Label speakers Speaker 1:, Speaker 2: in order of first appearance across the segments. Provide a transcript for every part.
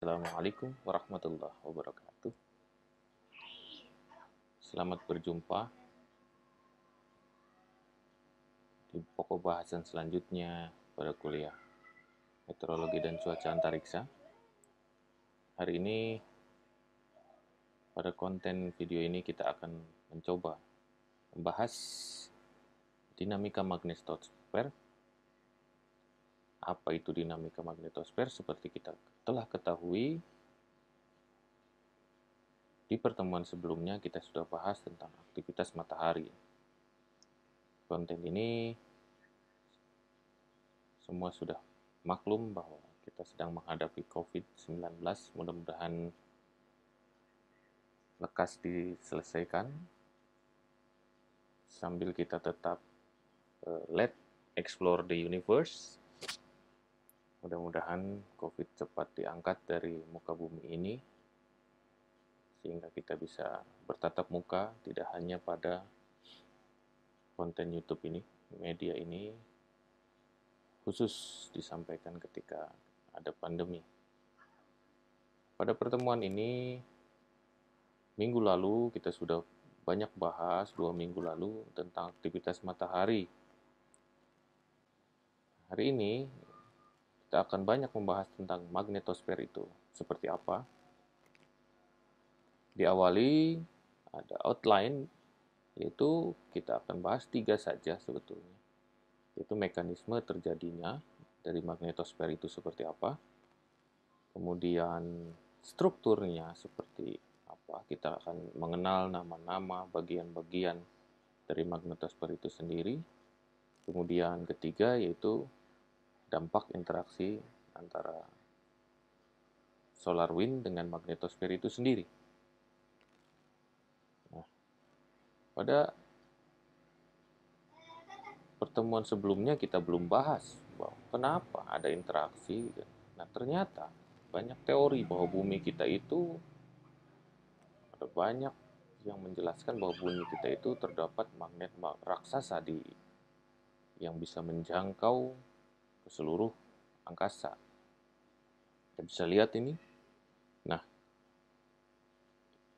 Speaker 1: Assalamualaikum warahmatullahi wabarakatuh. Selamat berjumpa di pokok bahasan selanjutnya pada kuliah meteorologi dan cuaca antariksa. Hari ini pada konten video ini kita akan mencoba membahas dinamika magnetosfer apa itu dinamika magnetosfer? Seperti kita telah ketahui di pertemuan sebelumnya kita sudah bahas tentang aktivitas matahari. Konten ini semua sudah maklum bahwa kita sedang menghadapi COVID-19. Mudah-mudahan lekas diselesaikan sambil kita tetap uh, eh, let explore the universe Mudah-mudahan COVID cepat diangkat dari muka bumi ini, sehingga kita bisa bertatap muka tidak hanya pada konten YouTube ini, media ini, khusus disampaikan ketika ada pandemi. Pada pertemuan ini, minggu lalu kita sudah banyak bahas dua minggu lalu tentang aktivitas matahari. Hari ini kita akan banyak membahas tentang magnetosfer itu. Seperti apa? Diawali ada outline, yaitu kita akan bahas tiga saja sebetulnya. Yaitu mekanisme terjadinya dari magnetosfer itu seperti apa. Kemudian strukturnya seperti apa. Kita akan mengenal nama-nama bagian-bagian dari magnetosfer itu sendiri. Kemudian ketiga yaitu dampak interaksi antara solar wind dengan magnetosfer itu sendiri. Nah, pada pertemuan sebelumnya kita belum bahas bahwa kenapa ada interaksi. Gitu. Nah, ternyata banyak teori bahwa bumi kita itu ada banyak yang menjelaskan bahwa bumi kita itu terdapat magnet raksasa di yang bisa menjangkau seluruh angkasa. Kita bisa lihat ini. Nah,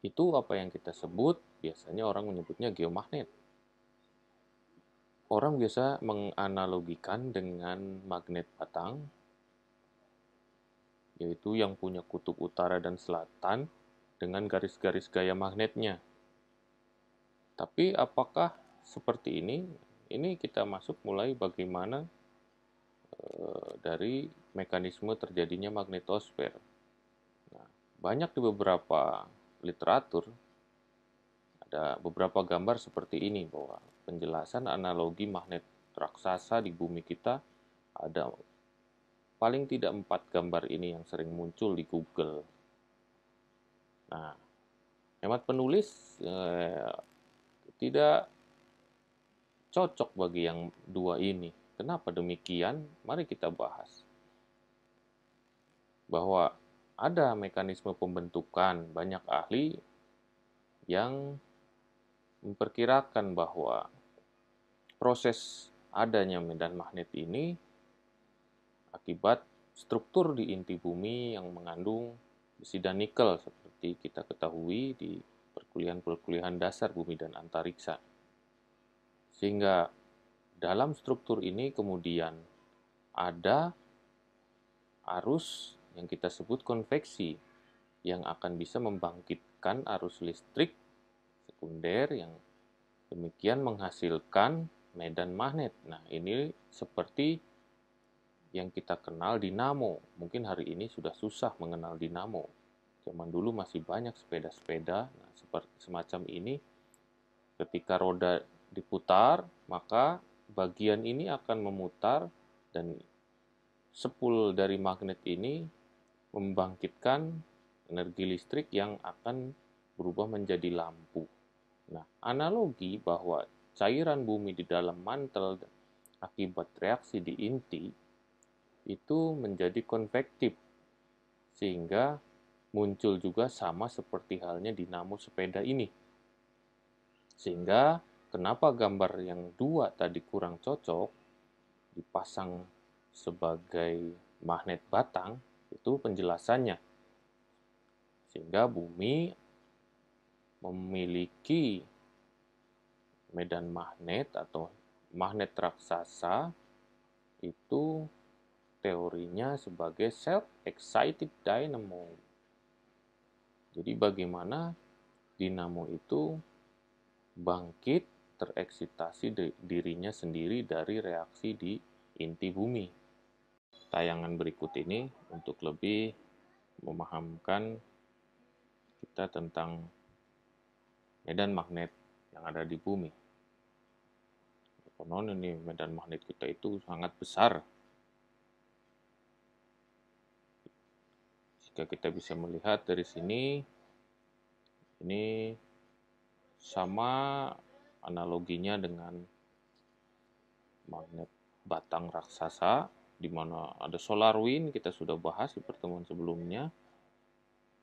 Speaker 1: itu apa yang kita sebut, biasanya orang menyebutnya geomagnet. Orang biasa menganalogikan dengan magnet batang, yaitu yang punya kutub utara dan selatan dengan garis-garis gaya magnetnya. Tapi apakah seperti ini? Ini kita masuk mulai bagaimana dari mekanisme terjadinya magnetosfer. Nah, banyak di beberapa literatur ada beberapa gambar seperti ini bahwa penjelasan analogi magnet raksasa di bumi kita ada paling tidak empat gambar ini yang sering muncul di Google. Nah, hemat penulis eh, tidak cocok bagi yang dua ini Kenapa demikian? Mari kita bahas. Bahwa ada mekanisme pembentukan banyak ahli yang memperkirakan bahwa proses adanya medan magnet ini akibat struktur di inti bumi yang mengandung besi dan nikel seperti kita ketahui di perkuliahan-perkuliahan dasar bumi dan antariksa. Sehingga dalam struktur ini kemudian ada arus yang kita sebut konveksi yang akan bisa membangkitkan arus listrik sekunder yang demikian menghasilkan medan magnet. Nah, ini seperti yang kita kenal dinamo. Mungkin hari ini sudah susah mengenal dinamo. Zaman dulu masih banyak sepeda-sepeda. Nah, seperti semacam ini ketika roda diputar, maka bagian ini akan memutar dan sepul dari magnet ini membangkitkan energi listrik yang akan berubah menjadi lampu. Nah, analogi bahwa cairan bumi di dalam mantel akibat reaksi di inti itu menjadi konvektif sehingga muncul juga sama seperti halnya dinamo sepeda ini. Sehingga kenapa gambar yang dua tadi kurang cocok dipasang sebagai magnet batang itu penjelasannya sehingga bumi memiliki medan magnet atau magnet raksasa itu teorinya sebagai self-excited dynamo. Jadi bagaimana dinamo itu bangkit tereksitasi dirinya sendiri dari reaksi di inti bumi. Tayangan berikut ini untuk lebih memahamkan kita tentang medan magnet yang ada di bumi. Konon ini medan magnet kita itu sangat besar. Jika kita bisa melihat dari sini, ini sama analoginya dengan magnet batang raksasa di mana ada solar wind kita sudah bahas di pertemuan sebelumnya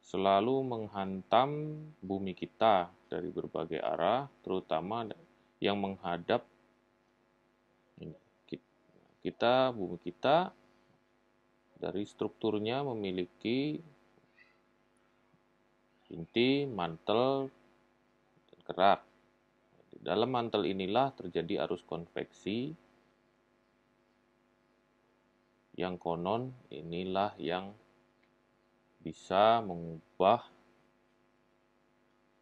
Speaker 1: selalu menghantam bumi kita dari berbagai arah terutama yang menghadap kita bumi kita dari strukturnya memiliki inti, mantel, dan kerak. Dalam mantel inilah terjadi arus konveksi yang konon inilah yang bisa mengubah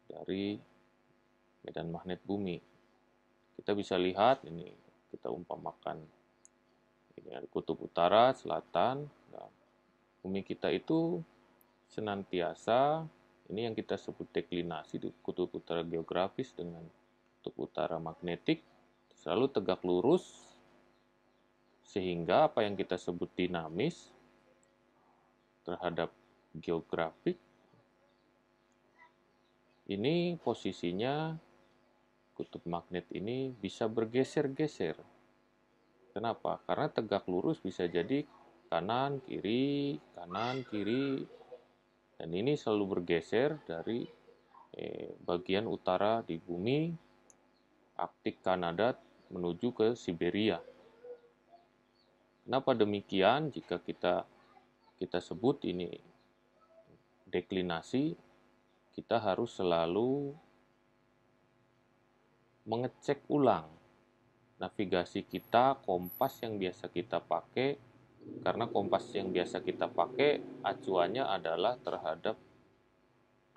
Speaker 1: dari medan magnet bumi. Kita bisa lihat ini kita umpamakan ini kutub utara, selatan. Nah, bumi kita itu senantiasa ini yang kita sebut deklinasi di kutub utara geografis dengan kutub utara magnetik selalu tegak lurus sehingga apa yang kita sebut dinamis terhadap geografik ini posisinya kutub magnet ini bisa bergeser-geser. Kenapa? Karena tegak lurus bisa jadi kanan, kiri, kanan, kiri. Dan ini selalu bergeser dari eh, bagian utara di bumi Arktik Kanada menuju ke Siberia. Kenapa demikian? Jika kita kita sebut ini deklinasi, kita harus selalu mengecek ulang navigasi kita, kompas yang biasa kita pakai, karena kompas yang biasa kita pakai acuannya adalah terhadap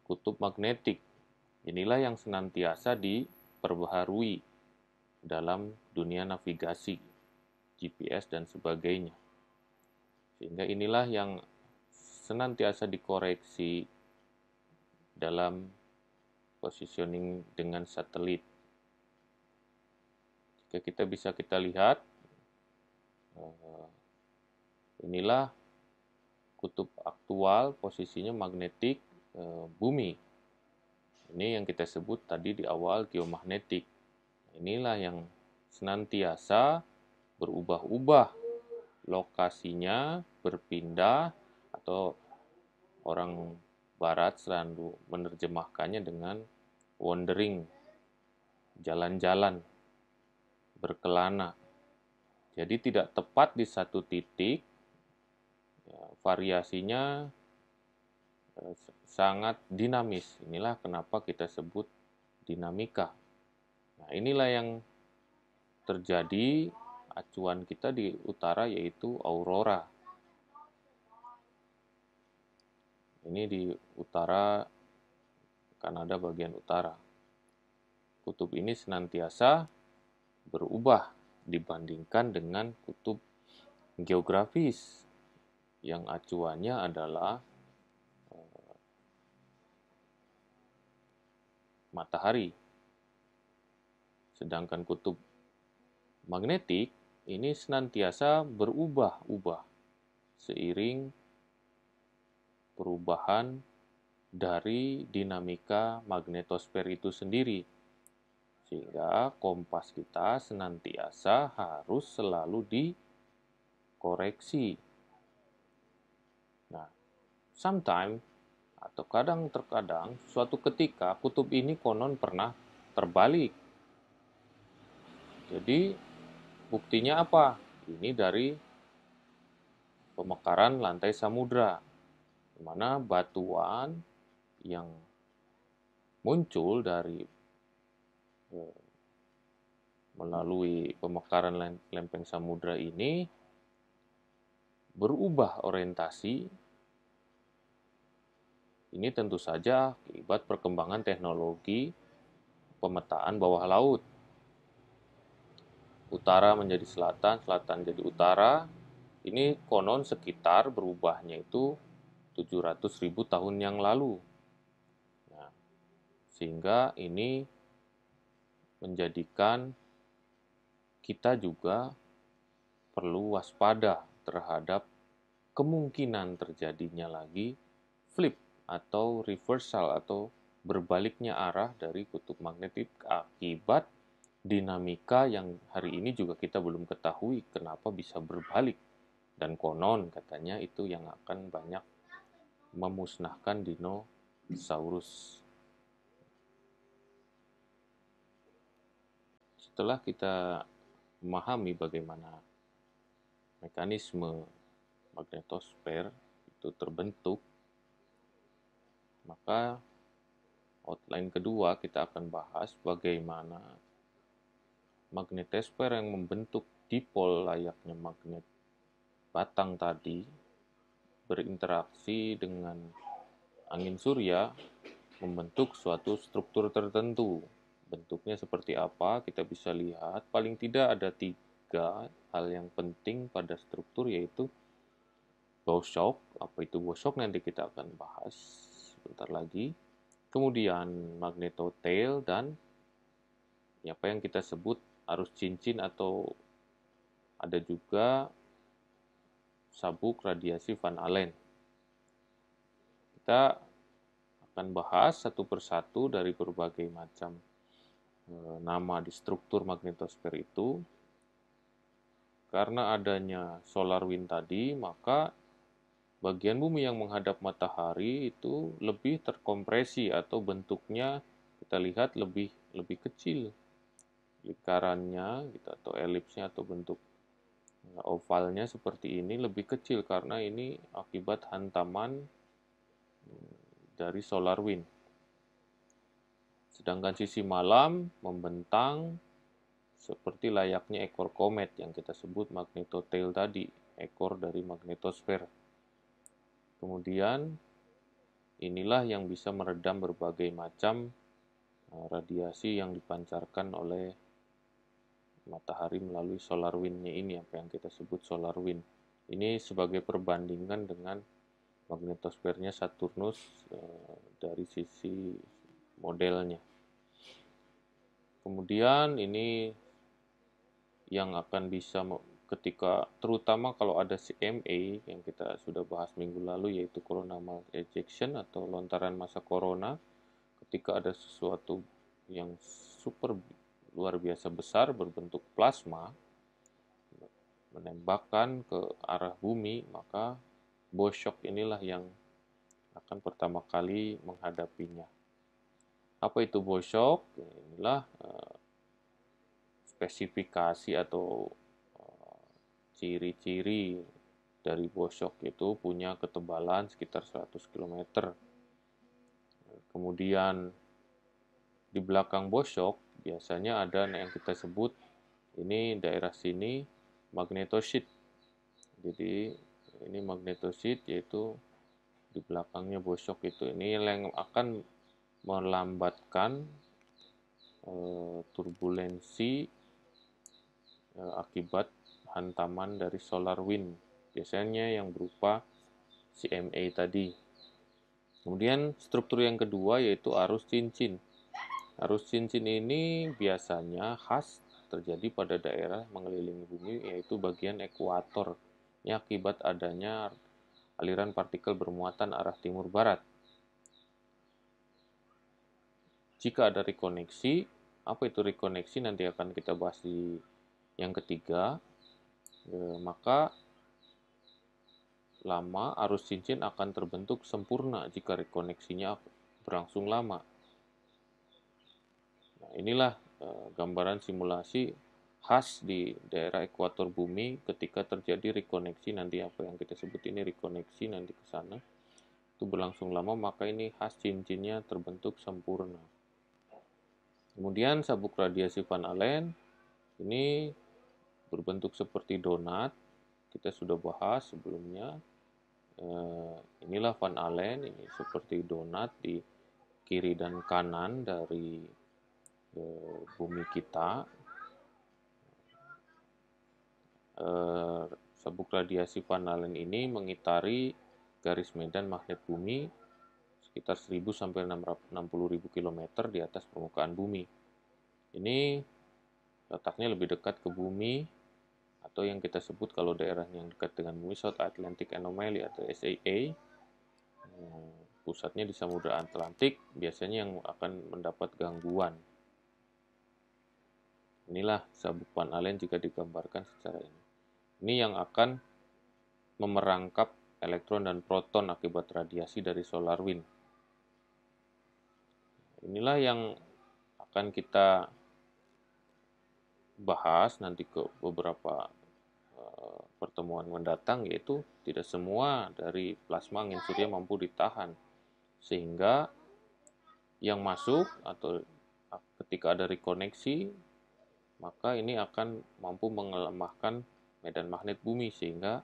Speaker 1: kutub magnetik. Inilah yang senantiasa di diperbaharui dalam dunia navigasi, GPS, dan sebagainya. Sehingga inilah yang senantiasa dikoreksi dalam positioning dengan satelit. Jika kita bisa kita lihat, eh, inilah kutub aktual posisinya magnetik eh, bumi ini yang kita sebut tadi di awal geomagnetik. Inilah yang senantiasa berubah-ubah lokasinya berpindah atau orang barat selalu menerjemahkannya dengan wandering jalan-jalan berkelana jadi tidak tepat di satu titik ya, variasinya eh, sangat dinamis. Inilah kenapa kita sebut dinamika. Nah, inilah yang terjadi acuan kita di utara yaitu aurora. Ini di utara Kanada bagian utara. Kutub ini senantiasa berubah dibandingkan dengan kutub geografis yang acuannya adalah matahari. Sedangkan kutub magnetik ini senantiasa berubah-ubah seiring perubahan dari dinamika magnetosfer itu sendiri. Sehingga kompas kita senantiasa harus selalu dikoreksi. Nah, sometimes atau kadang terkadang suatu ketika kutub ini konon pernah terbalik. Jadi buktinya apa? Ini dari pemekaran lantai samudra, di mana batuan yang muncul dari eh, melalui pemekaran lempeng samudra ini berubah orientasi ini tentu saja akibat perkembangan teknologi pemetaan bawah laut. Utara menjadi selatan, selatan jadi utara. Ini konon sekitar berubahnya itu 700 tahun yang lalu. Nah, sehingga ini menjadikan kita juga perlu waspada terhadap kemungkinan terjadinya lagi flip atau reversal atau berbaliknya arah dari kutub magnetik akibat dinamika yang hari ini juga kita belum ketahui kenapa bisa berbalik dan konon katanya itu yang akan banyak memusnahkan dinosaurus. Setelah kita memahami bagaimana mekanisme magnetosfer itu terbentuk maka outline kedua kita akan bahas bagaimana magnetosfer yang membentuk dipol layaknya magnet batang tadi berinteraksi dengan angin surya membentuk suatu struktur tertentu. Bentuknya seperti apa kita bisa lihat. Paling tidak ada tiga hal yang penting pada struktur yaitu bow shock Apa itu bow shock nanti kita akan bahas sebentar lagi. Kemudian magneto tail dan ya apa yang kita sebut arus cincin atau ada juga sabuk radiasi Van Allen. Kita akan bahas satu persatu dari berbagai macam e, nama di struktur magnetosfer itu. Karena adanya solar wind tadi, maka bagian bumi yang menghadap matahari itu lebih terkompresi atau bentuknya kita lihat lebih lebih kecil lingkarannya gitu atau elipsnya atau bentuk eh, ovalnya seperti ini lebih kecil karena ini akibat hantaman hmm, dari solar wind. Sedangkan sisi malam membentang seperti layaknya ekor komet yang kita sebut magnetotail tadi, ekor dari magnetosfer. Kemudian inilah yang bisa meredam berbagai macam eh, radiasi yang dipancarkan oleh matahari melalui solar windnya ini apa yang kita sebut solar wind ini sebagai perbandingan dengan magnetosfernya Saturnus eh, dari sisi modelnya kemudian ini yang akan bisa ketika terutama kalau ada CMA yang kita sudah bahas minggu lalu yaitu corona ejection atau lontaran masa corona ketika ada sesuatu yang super luar biasa besar berbentuk plasma menembakkan ke arah bumi maka boshok inilah yang akan pertama kali menghadapinya apa itu boshok inilah eh, spesifikasi atau ciri-ciri dari bosok itu punya ketebalan sekitar 100 km. Kemudian di belakang bosok biasanya ada yang kita sebut ini daerah sini magnetosit. Jadi ini magnetosit yaitu di belakangnya bosok itu ini yang akan melambatkan e, turbulensi e, akibat hantaman dari solar wind, biasanya yang berupa CMA tadi. Kemudian struktur yang kedua yaitu arus cincin. Arus cincin ini biasanya khas terjadi pada daerah mengelilingi bumi yaitu bagian ekuator ini akibat adanya aliran partikel bermuatan arah timur barat. Jika ada rekoneksi, apa itu rekoneksi nanti akan kita bahas di yang ketiga. Eh, maka lama arus cincin akan terbentuk sempurna jika rekoneksinya berlangsung lama. Nah, inilah eh, gambaran simulasi khas di daerah ekuator bumi ketika terjadi rekoneksi nanti apa yang kita sebut ini rekoneksi nanti ke sana itu berlangsung lama maka ini khas cincinnya terbentuk sempurna. Kemudian sabuk radiasi Van Allen ini berbentuk seperti donat kita sudah bahas sebelumnya eh, inilah Van Allen ini seperti donat di kiri dan kanan dari eh, bumi kita eh, sabuk radiasi Van Allen ini mengitari garis medan magnet bumi sekitar 1000 sampai 60.000 km di atas permukaan bumi ini letaknya lebih dekat ke bumi atau yang kita sebut kalau daerah yang dekat dengan South Atlantic Anomaly atau SAA hmm, pusatnya di Samudra Atlantik biasanya yang akan mendapat gangguan inilah sabuk Van Allen jika digambarkan secara ini ini yang akan memerangkap elektron dan proton akibat radiasi dari solar wind inilah yang akan kita bahas nanti ke beberapa Eh, pertemuan mendatang yaitu tidak semua dari plasma angin surya mampu ditahan sehingga yang masuk atau ketika ada rekoneksi maka ini akan mampu mengelemahkan medan magnet bumi sehingga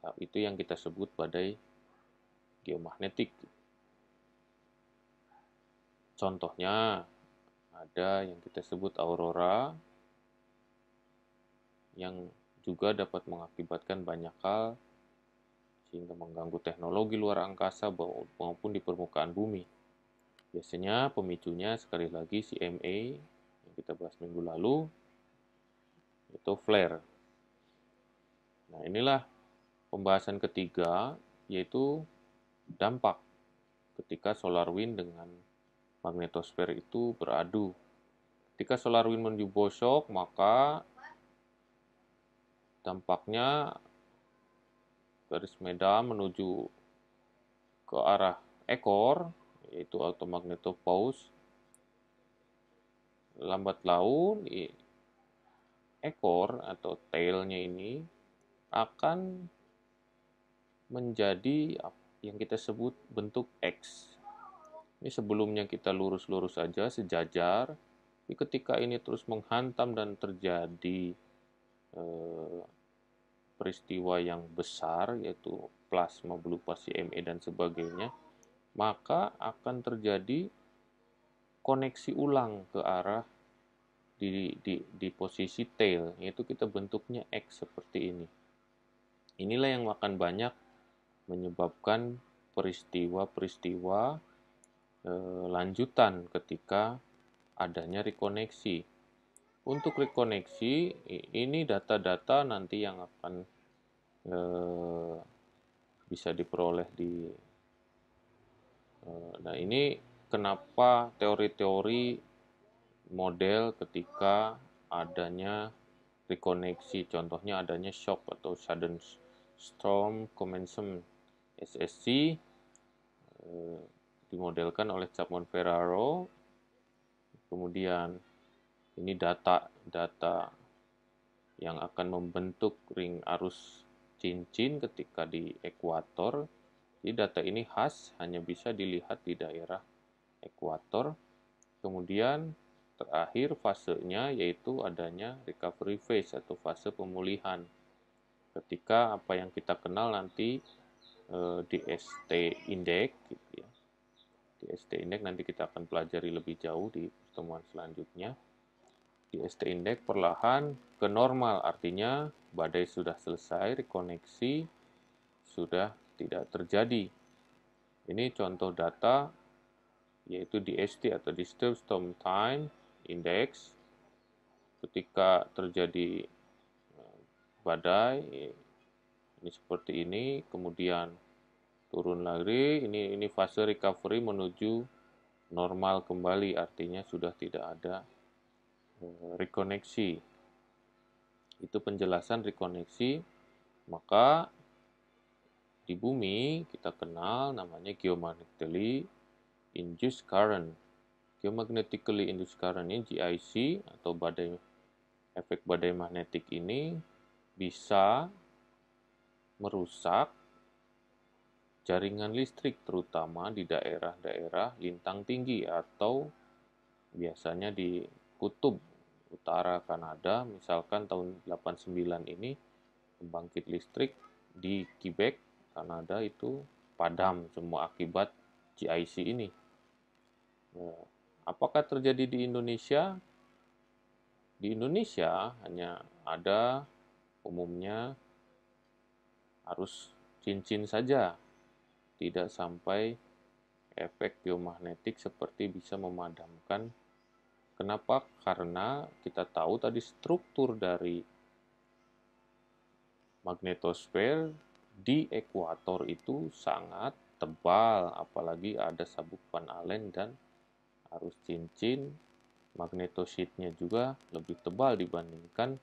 Speaker 1: ya, itu yang kita sebut badai geomagnetik contohnya ada yang kita sebut aurora yang juga dapat mengakibatkan banyak hal sehingga mengganggu teknologi luar angkasa maupun di permukaan bumi. Biasanya pemicunya sekali lagi CMA yang kita bahas minggu lalu itu flare. Nah, inilah pembahasan ketiga yaitu dampak ketika solar wind dengan magnetosfer itu beradu. Ketika solar wind menuju bosok, maka Tampaknya garis Meda menuju ke arah ekor yaitu automagnetopause lambat laun ekor atau tailnya ini akan menjadi yang kita sebut bentuk X. Ini sebelumnya kita lurus-lurus saja -lurus sejajar, tapi ketika ini terus menghantam dan terjadi Eh, peristiwa yang besar yaitu plasma blupasi ME dan sebagainya, maka akan terjadi koneksi ulang ke arah di, di, di posisi tail, yaitu kita bentuknya X seperti ini. Inilah yang akan banyak menyebabkan peristiwa-peristiwa e, lanjutan ketika adanya rekoneksi untuk rekoneksi ini data-data nanti yang akan eh, bisa diperoleh di eh, nah ini kenapa teori-teori model ketika adanya rekoneksi contohnya adanya shock atau sudden storm commencement SSC eh, dimodelkan oleh Chapman Ferraro kemudian ini data-data yang akan membentuk ring arus cincin ketika di ekuator. Jadi data ini khas hanya bisa dilihat di daerah ekuator. Kemudian terakhir fasenya yaitu adanya recovery phase atau fase pemulihan. Ketika apa yang kita kenal nanti e, eh, DST index gitu ya. DST index nanti kita akan pelajari lebih jauh di pertemuan selanjutnya. ST index perlahan ke normal artinya badai sudah selesai rekoneksi sudah tidak terjadi ini contoh data yaitu di ST atau Disturbed Storm Time Index ketika terjadi eh, badai ini seperti ini kemudian turun lagi ini ini fase recovery menuju normal kembali artinya sudah tidak ada rekoneksi itu penjelasan rekoneksi maka di bumi kita kenal namanya geomagnetically induced current geomagnetically induced current ini GIC atau badai efek badai magnetik ini bisa merusak jaringan listrik terutama di daerah-daerah lintang tinggi atau biasanya di kutub utara Kanada, misalkan tahun 89 ini pembangkit listrik di Quebec, Kanada itu padam semua akibat GIC ini. Nah, apakah terjadi di Indonesia? Di Indonesia hanya ada umumnya arus cincin saja, tidak sampai efek geomagnetik seperti bisa memadamkan Kenapa? Karena kita tahu tadi struktur dari magnetosfer di ekuator itu sangat tebal, apalagi ada sabuk van Allen dan arus cincin magnetositnya juga lebih tebal dibandingkan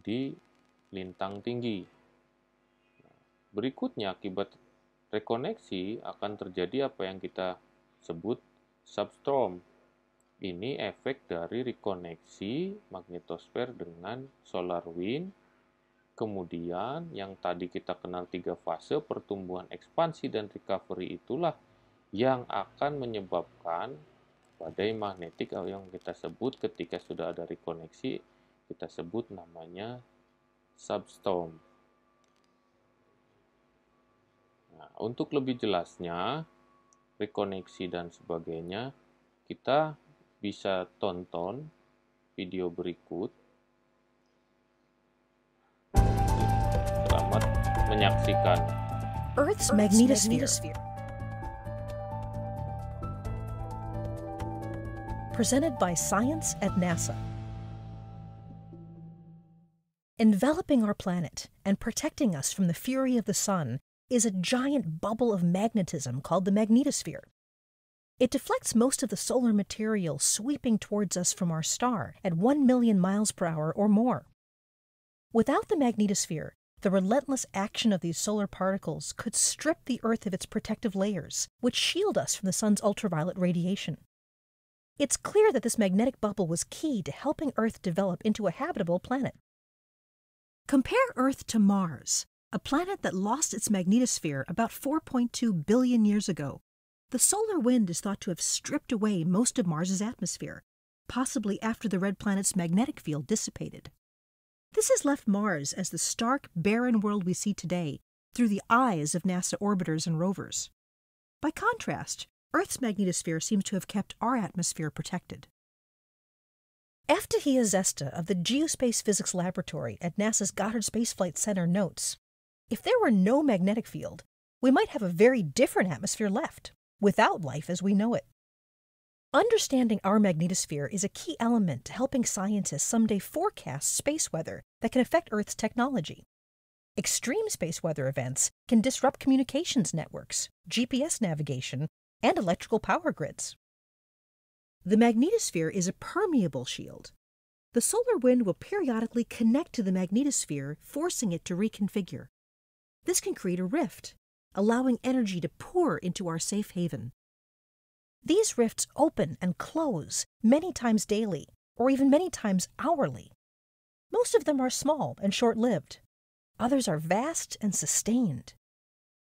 Speaker 1: di lintang tinggi. Berikutnya akibat rekoneksi akan terjadi apa yang kita sebut substorm ini efek dari rekoneksi magnetosfer dengan solar wind. Kemudian yang tadi kita kenal tiga fase pertumbuhan ekspansi dan recovery itulah yang akan menyebabkan badai magnetik yang kita sebut ketika sudah ada rekoneksi kita sebut namanya substorm. Nah, untuk lebih jelasnya rekoneksi dan sebagainya kita bisa tonton video berikut. Selamat menyaksikan.
Speaker 2: Earth's magnetosphere. Presented by Science at NASA. Enveloping our planet and protecting us from the fury of the sun is a giant bubble of magnetism called the magnetosphere. It deflects most of the solar material sweeping towards us from our star at 1 million miles per hour or more. Without the magnetosphere, the relentless action of these solar particles could strip the Earth of its protective layers, which shield us from the sun's ultraviolet radiation. It's clear that this magnetic bubble was key to helping Earth develop into a habitable planet. Compare Earth to Mars, a planet that lost its magnetosphere about 4.2 billion years ago the solar wind is thought to have stripped away most of Mars's atmosphere, possibly after the red planet's magnetic field dissipated. This has left Mars as the stark, barren world we see today through the eyes of NASA orbiters and rovers. By contrast, Earth's magnetosphere seems to have kept our atmosphere protected. F. Tahia Zesta of the Geospace Physics Laboratory at NASA's Goddard Space Flight Center notes, If there were no magnetic field, we might have a very different atmosphere left without life as we know it. Understanding our magnetosphere is a key element to helping scientists someday forecast space weather that can affect Earth's technology. Extreme space weather events can disrupt communications networks, GPS navigation, and electrical power grids. The magnetosphere is a permeable shield. The solar wind will periodically connect to the magnetosphere, forcing it to reconfigure. This can create a rift, allowing energy to pour into our safe haven. These rifts open and close many times daily, or even many times hourly. Most of them are small and short lived. Others are vast and sustained.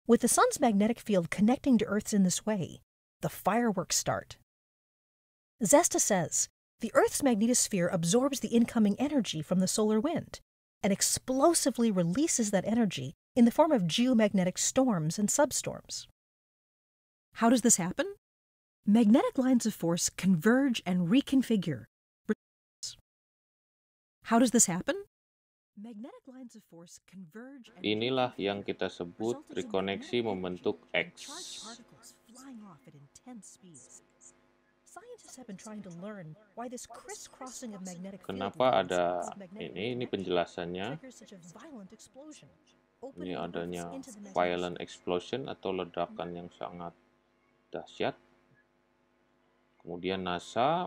Speaker 2: With the Sun's magnetic field connecting to Earth's in this way, the fireworks start. Zesta says the Earth's magnetosphere absorbs the incoming energy from the solar wind and explosively releases that energy in the form of geomagnetic storms and substorms. How does this happen? Magnetic lines of force converge and reconfigure. How does this happen? Magnetic lines of force converge and Inilah yang kita sebut rekoneksi
Speaker 1: membentuk X.
Speaker 2: Kenapa ada ini? Ini penjelasannya. ini adanya violent
Speaker 1: explosion atau ledakan hmm. yang sangat dahsyat. Kemudian NASA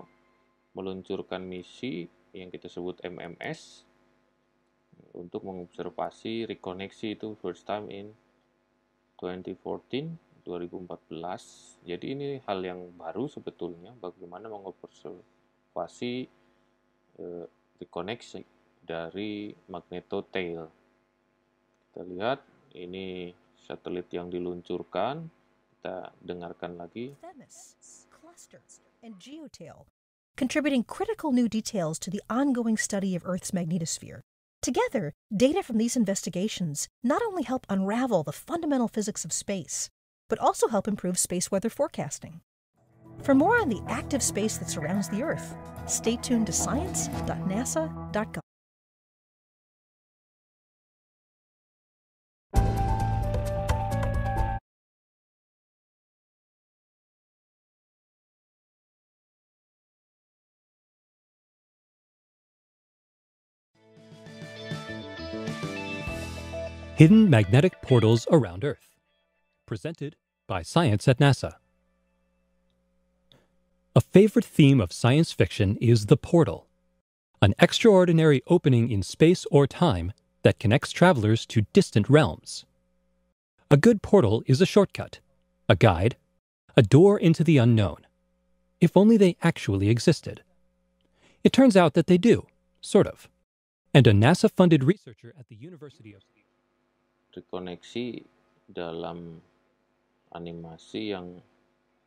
Speaker 1: meluncurkan misi yang kita sebut MMS untuk mengobservasi rekoneksi itu first time in 2014 2014. Jadi ini hal yang baru sebetulnya bagaimana mengobservasi eh, rekoneksi dari magneto tail Kita lihat ini satelit yang diluncurkan. Kita dengarkan lagi.
Speaker 2: contributing critical new details to the ongoing study of Earth's magnetosphere. Together, data from these investigations not only help unravel the fundamental physics of space, but also help improve space weather forecasting. For more on the active space that surrounds the Earth, stay tuned to science.nasa.gov.
Speaker 3: Hidden Magnetic Portals Around Earth. Presented by Science at NASA. A favorite theme of science fiction is the portal, an extraordinary opening in space or time that connects travelers to distant realms. A good portal is a shortcut, a guide, a door into the unknown. If only they actually existed. It turns out that they do, sort of. And a NASA funded researcher at the University of
Speaker 1: terkoneksi dalam animasi yang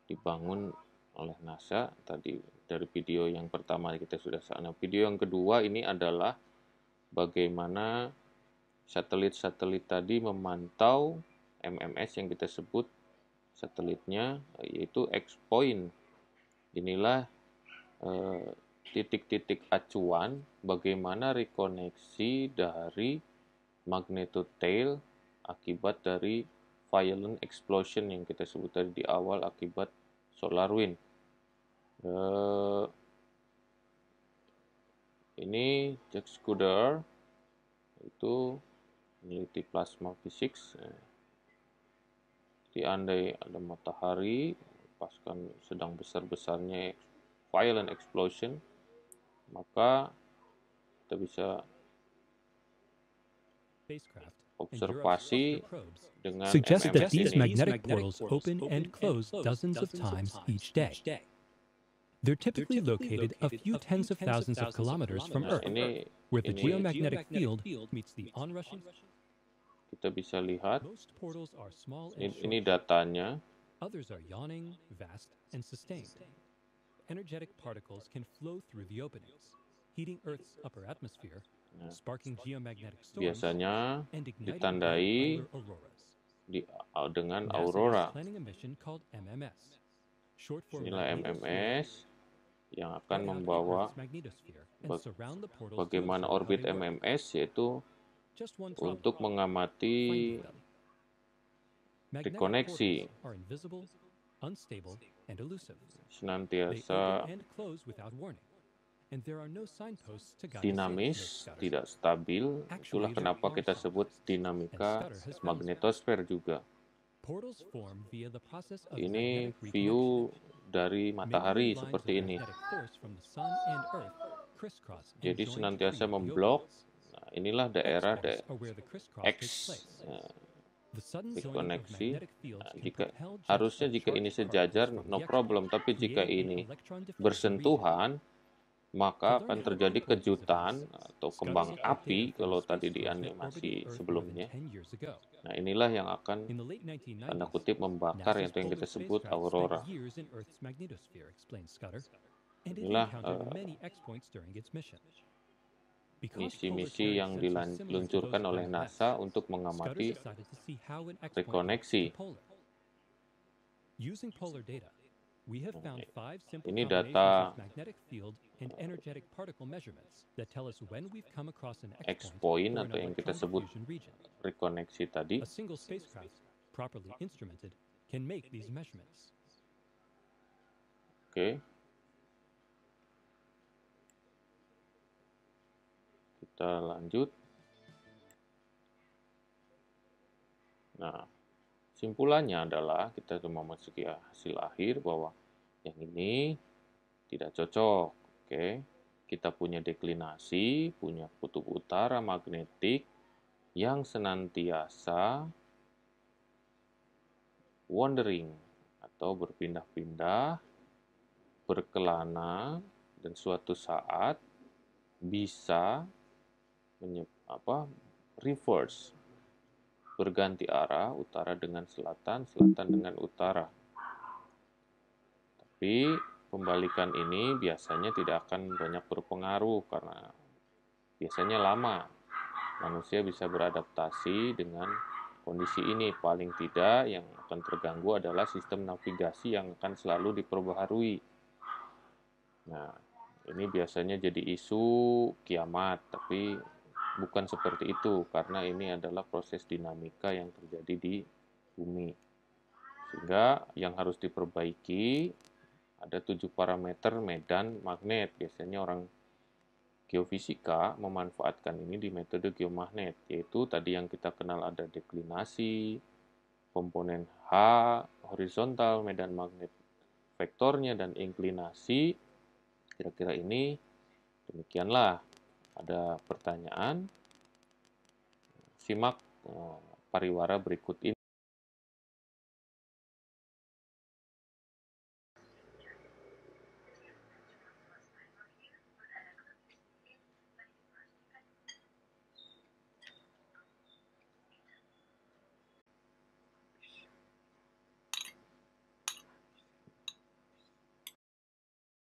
Speaker 1: dibangun oleh NASA tadi dari video yang pertama kita sudah sana. Video yang kedua ini adalah bagaimana satelit-satelit tadi memantau MMS yang kita sebut satelitnya yaitu X point. Inilah eh, titik-titik eh, acuan bagaimana rekoneksi dari magnetotail akibat dari violent explosion yang kita sebut tadi di awal akibat solar wind. Uh, ini Jack Scudder itu meneliti plasma fisik. Jadi andai ada matahari pasukan sedang besar-besarnya violent explosion, maka kita bisa spacecraft observasi dengan suggests that these magnetic portals open and close dozens of times
Speaker 3: each day. They're typically located a few tens of thousands of kilometers from Earth, where the geomagnetic field meets the onrushing.
Speaker 1: Kita bisa lihat ini, ini datanya.
Speaker 3: Others are yawning, vast, and sustained. Energetic particles can flow through the openings, heating Earth's upper atmosphere Ya. biasanya ditandai
Speaker 1: dengan aurora.
Speaker 3: Inilah MMS yang akan membawa bagaimana orbit
Speaker 1: MMS yaitu untuk mengamati
Speaker 3: rekoneksi
Speaker 1: senantiasa
Speaker 3: dinamis, tidak stabil. Itulah kenapa kita
Speaker 1: sebut dinamika magnetosfer juga.
Speaker 3: Ini view
Speaker 1: dari matahari seperti ini.
Speaker 3: Jadi senantiasa memblok.
Speaker 1: Nah, inilah daerah da X nah, dikoneksi. Nah, jika harusnya jika ini sejajar, no problem. Tapi jika ini bersentuhan, maka akan terjadi kejutan atau kembang api kalau tadi di animasi sebelumnya. Nah inilah yang akan tanda kutip membakar yang yang kita sebut aurora.
Speaker 3: Inilah uh, misi-misi yang diluncurkan oleh NASA untuk mengamati rekoneksi. Using polar data, ini data X point atau yang kita sebut
Speaker 1: rekoneksi tadi. Oke. Okay. Kita lanjut. Nah, Simpulannya adalah kita cuma memasuki hasil akhir bahwa yang ini tidak cocok. Oke, kita punya deklinasi, punya kutub utara magnetik yang senantiasa wandering atau berpindah-pindah, berkelana dan suatu saat bisa menye, apa reverse berganti arah, utara dengan selatan, selatan dengan utara. Tapi pembalikan ini biasanya tidak akan banyak berpengaruh karena biasanya lama. Manusia bisa beradaptasi dengan kondisi ini. Paling tidak yang akan terganggu adalah sistem navigasi yang akan selalu diperbaharui. Nah, ini biasanya jadi isu kiamat, tapi bukan seperti itu karena ini adalah proses dinamika yang terjadi di bumi. Sehingga yang harus diperbaiki ada tujuh parameter medan magnet. Biasanya orang geofisika memanfaatkan ini di metode geomagnet, yaitu tadi yang kita kenal ada deklinasi, komponen H, horizontal, medan magnet vektornya, dan inklinasi. Kira-kira ini demikianlah ada pertanyaan, simak eh, pariwara berikut ini.